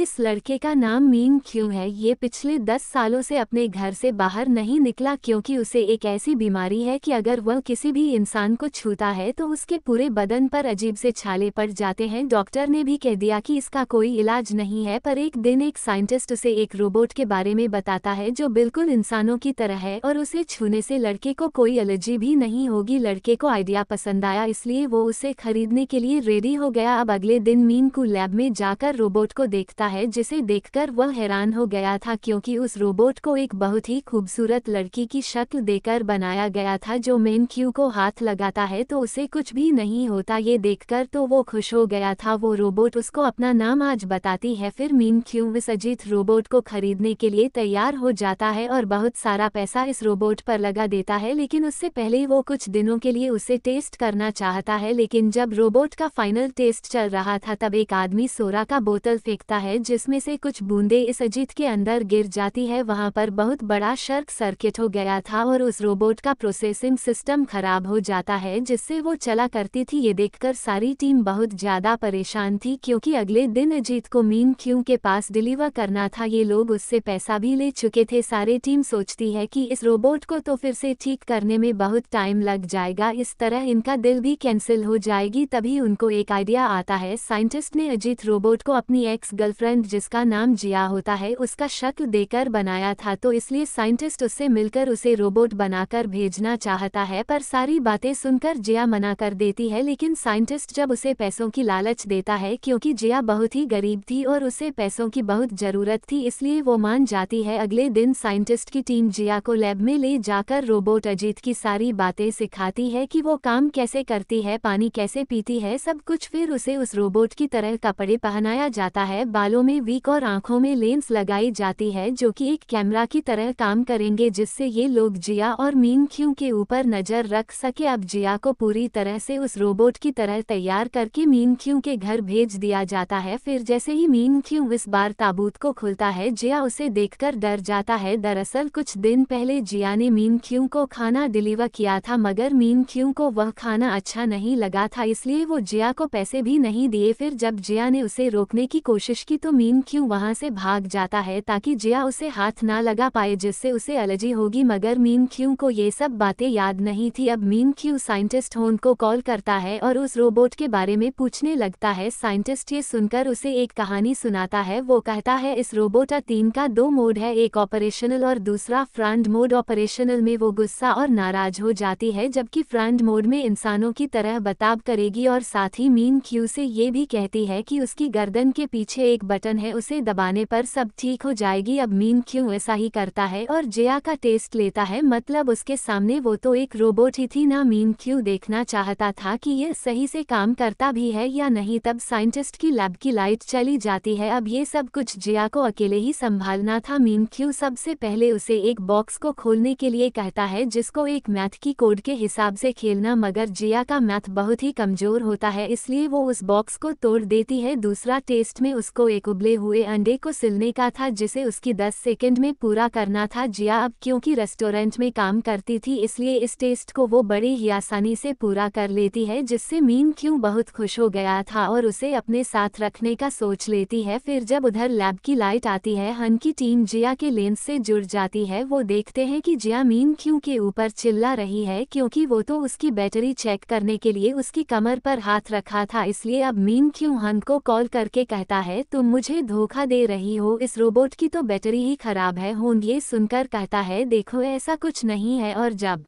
इस लड़के का नाम मीन क्यों है ये पिछले दस सालों से अपने घर से बाहर नहीं निकला क्योंकि उसे एक ऐसी बीमारी है कि अगर वह किसी भी इंसान को छूता है तो उसके पूरे बदन पर अजीब से छाले पड़ जाते हैं डॉक्टर ने भी कह दिया कि इसका कोई इलाज नहीं है पर एक दिन एक साइंटिस्ट उसे एक रोबोट के बारे में बताता है जो बिल्कुल इंसानों की तरह है और उसे छूने से लड़के को कोई एलर्जी भी नहीं होगी लड़के को आइडिया पसंद आया इसलिए वो उसे खरीदने के लिए रेडी हो गया अब अगले दिन मीन को लैब में जाकर रोबोट को देखता है जिसे देखकर वह हैरान हो गया था क्योंकि उस रोबोट को एक बहुत ही खूबसूरत लड़की की शक्ल देकर बनाया गया था जो मेन क्यू को हाथ लगाता है तो उसे कुछ भी नहीं होता ये देखकर तो वो खुश हो गया था वो रोबोट उसको अपना नाम आज बताती है फिर मीन क्यू इस अजीत रोबोट को खरीदने के लिए तैयार हो जाता है और बहुत सारा पैसा इस रोबोट पर लगा देता है लेकिन उससे पहले वो कुछ दिनों के लिए उसे टेस्ट करना चाहता है लेकिन जब रोबोट का फाइनल टेस्ट चल रहा था तब एक आदमी सोरा का बोतल फेंकता है जिसमें से कुछ बूंदे इस अजीत के अंदर गिर जाती है वहां पर बहुत बड़ा शर्क सर्किट हो गया था और उस रोबोट का प्रोसेसिंग सिस्टम खराब हो जाता है जिससे वो चला करती थी ये देखकर सारी टीम बहुत ज़्यादा परेशान थी क्योंकि अगले दिन अजीत को मीन क्यू के पास डिलीवर करना था ये लोग उससे पैसा भी ले चुके थे सारे टीम सोचती है की इस रोबोट को तो फिर से ठीक करने में बहुत टाइम लग जाएगा इस तरह इनका दिल भी कैंसिल हो जाएगी तभी उनको एक आइडिया आता है साइंटिस्ट ने अजीत रोबोट को अपनी एक्स गर्लफ्रेंड उपग्रंथ जिसका नाम जिया होता है उसका शक्ल देकर बनाया था तो इसलिए साइंटिस्ट उससे मिलकर उसे रोबोट बनाकर भेजना चाहता है पर सारी बातें सुनकर जिया मना कर देती है लेकिन साइंटिस्ट जब उसे पैसों की लालच देता है क्योंकि जिया बहुत ही गरीब थी और उसे पैसों की बहुत ज़रूरत थी इसलिए वो मान जाती है अगले दिन साइंटिस्ट की टीम जिया को लैब में ले जाकर रोबोट अजीत की सारी बातें सिखाती है कि वो काम कैसे करती है पानी कैसे पीती है सब कुछ फिर उसे उस रोबोट की तरह कपड़े पहनाया जाता है बालों मामलों में वीक और आंखों में लेंस लगाई जाती है जो कि एक कैमरा की तरह काम करेंगे जिससे ये लोग जिया और मीन क्यू के ऊपर नज़र रख सके अब जिया को पूरी तरह से उस रोबोट की तरह तैयार करके मीन क्यू के घर भेज दिया जाता है फिर जैसे ही मीन क्यू इस बार ताबूत को खुलता है जिया उसे देख डर जाता है दरअसल कुछ दिन पहले जिया ने मीन क्यू को खाना डिलीवर किया था मगर मीन क्यू को वह खाना अच्छा नहीं लगा था इसलिए वो जिया को पैसे भी नहीं दिए फिर जब जिया ने उसे रोकने की कोशिश की तो मीन क्यों वहां से भाग जाता है ताकि जिया उसे हाथ ना लगा पाए जिससे उसे एलर्जी होगी मगर मीन क्यों को ये सब बातें याद नहीं थी अब मीन क्यू साइंटिस्ट होन को कॉल करता है और उस रोबोट के बारे में पूछने लगता है साइंटिस्ट ये सुनकर उसे एक कहानी सुनाता है वो कहता है इस रोबोट तीन का दो मोड है एक ऑपरेशनल और दूसरा फ्रंट मोड ऑपरेशनल में वो गुस्सा और नाराज हो जाती है जबकि फ्रंट मोड में इंसानों की तरह बताब करेगी और साथ ही मीन क्यू से ये भी कहती है कि उसकी गर्दन के पीछे एक बटन है उसे दबाने पर सब ठीक हो जाएगी अब मीन क्यों ऐसा ही करता है और जया का टेस्ट लेता है मतलब उसके सामने वो तो एक रोबोट ही थी ना मीन क्यों देखना चाहता था कि ये सही से काम करता भी है या नहीं तब साइंटिस्ट की लैब की लाइट चली जाती है अब ये सब कुछ जया को अकेले ही संभालना था मीन क्यू सबसे पहले उसे एक बॉक्स को खोलने के लिए कहता है जिसको एक मैथ की कोड के हिसाब से खेलना मगर जिया का मैथ बहुत ही कमजोर होता है इसलिए वो उस बॉक्स को तोड़ देती है दूसरा टेस्ट में उसको एक उबले हुए अंडे को सिलने का था जिसे उसकी 10 सेकंड में पूरा करना था जिया अब क्योंकि रेस्टोरेंट में काम करती थी इसलिए इस टेस्ट को वो बड़ी ही आसानी से पूरा कर लेती है जिससे मीन क्यों बहुत खुश हो गया था और उसे अपने साथ रखने का सोच लेती है फिर जब उधर लैब की लाइट आती है हन की टीम जिया के लेंस से जुड़ जाती है वो देखते हैं कि जिया मीन क्यों के ऊपर चिल्ला रही है क्योंकि वो तो उसकी बैटरी चेक करने के लिए उसकी कमर पर हाथ रखा था इसलिए अब मीन क्यों हन को कॉल करके कहता है तुम मुझे धोखा दे रही हो इस रोबोट की तो बैटरी ही खराब है होंगे सुनकर कहता है देखो ऐसा कुछ नहीं है और जब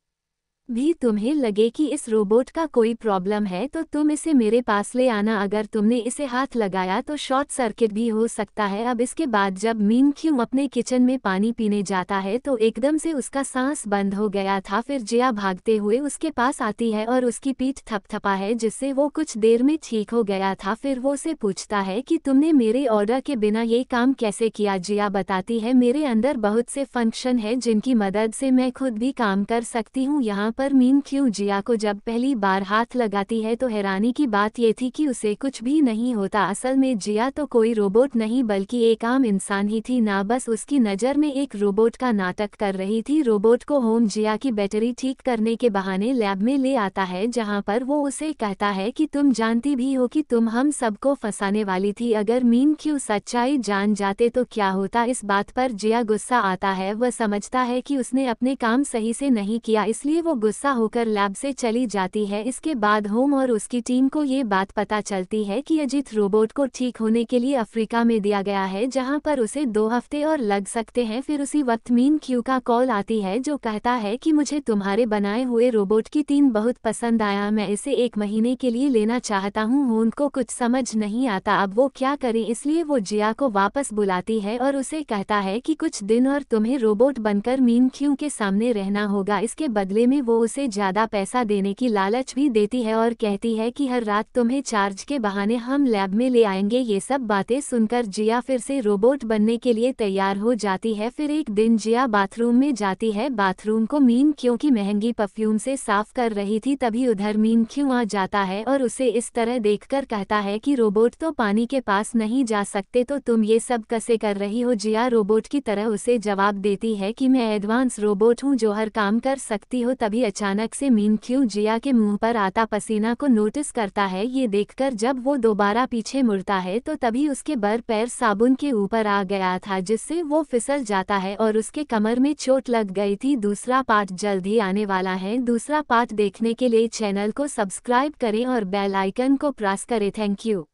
भी तुम्हें लगे कि इस रोबोट का कोई प्रॉब्लम है तो तुम इसे मेरे पास ले आना अगर तुमने इसे हाथ लगाया तो शॉर्ट सर्किट भी हो सकता है अब इसके बाद जब मीन क्यूम अपने किचन में पानी पीने जाता है तो एकदम से उसका सांस बंद हो गया था फिर जिया भागते हुए उसके पास आती है और उसकी पीठ थपथपा है जिससे वो कुछ देर में ठीक हो गया था फिर वो उसे पूछता है कि तुमने मेरे ऑर्डर के बिना ये काम कैसे किया जिया बताती है मेरे अंदर बहुत से फंक्शन है जिनकी मदद से मैं खुद भी काम कर सकती हूँ यहाँ पर मीम क्यू जिया को जब पहली बार हाथ लगाती है तो हैरानी की बात ये थी कि उसे कुछ भी नहीं होता असल में जिया तो कोई रोबोट नहीं बल्कि एक आम इंसान ही थी ना बस उसकी नज़र में एक रोबोट का नाटक कर रही थी रोबोट को होम जिया की बैटरी ठीक करने के बहाने लैब में ले आता है जहाँ पर वो उसे कहता है कि तुम जानती भी हो कि तुम हम सबको फंसाने वाली थी अगर मीम क्यू सच्चाई जान जाते तो क्या होता इस बात पर जिया गुस्सा आता है वह समझता है कि उसने अपने काम सही से नहीं किया इसलिए वो गुस्सा होकर लैब से चली जाती है इसके बाद होम और उसकी टीम को ये बात पता चलती है कि अजीत रोबोट को ठीक होने के लिए अफ्रीका में दिया गया है जहां पर उसे दो हफ्ते और लग सकते हैं फिर उसी वक्त मीन क्यू का कॉल आती है जो कहता है कि मुझे तुम्हारे बनाए हुए रोबोट की तीन बहुत पसंद आया मैं इसे एक महीने के लिए लेना चाहता हूँ होम को कुछ समझ नहीं आता अब वो क्या करे इसलिए वो जिया को वापस बुलाती है और उसे कहता है कि कुछ दिन और तुम्हें रोबोट बनकर मीन क्यू के सामने रहना होगा इसके बदले में वो वो उसे ज़्यादा पैसा देने की लालच भी देती है और कहती है कि हर रात तुम्हें चार्ज के बहाने हम लैब में ले आएंगे ये सब बातें सुनकर जिया फिर से रोबोट बनने के लिए तैयार हो जाती है फिर एक दिन जिया बाथरूम में जाती है बाथरूम को मीन क्योंकि महंगी परफ्यूम से साफ कर रही थी तभी उधर मीन क्यों आ जाता है और उसे इस तरह कर कहता है की रोबोट तो पानी के पास नहीं जा सकते तो तुम ये सब कसे कर रही हो जिया रोबोट की तरह उसे जवाब देती है कि मैं एडवांस रोबोट हूँ जो हर काम कर सकती हो तभी भी अचानक से मीन क्यू जिया के मुंह पर आता पसीना को नोटिस करता है ये देखकर जब वो दोबारा पीछे मुड़ता है तो तभी उसके बर पैर साबुन के ऊपर आ गया था जिससे वो फिसल जाता है और उसके कमर में चोट लग गई थी दूसरा पार्ट जल्द ही आने वाला है दूसरा पार्ट देखने के लिए चैनल को सब्सक्राइब करें और बेलाइकन को प्रेस करें थैंक यू